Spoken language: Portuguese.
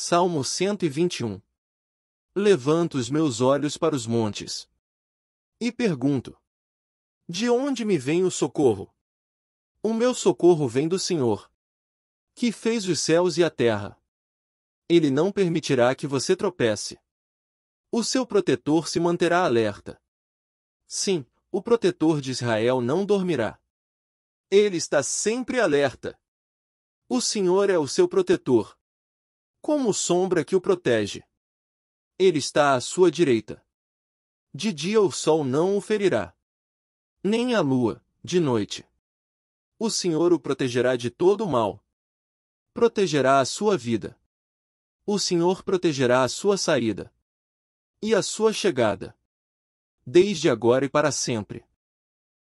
Salmo 121. Levanto os meus olhos para os montes. E pergunto: De onde me vem o socorro? O meu socorro vem do Senhor, que fez os céus e a terra. Ele não permitirá que você tropece. O seu protetor se manterá alerta. Sim, o protetor de Israel não dormirá. Ele está sempre alerta. O Senhor é o seu protetor como sombra que o protege. Ele está à sua direita. De dia o sol não o ferirá, nem a lua, de noite. O Senhor o protegerá de todo o mal. Protegerá a sua vida. O Senhor protegerá a sua saída e a sua chegada, desde agora e para sempre.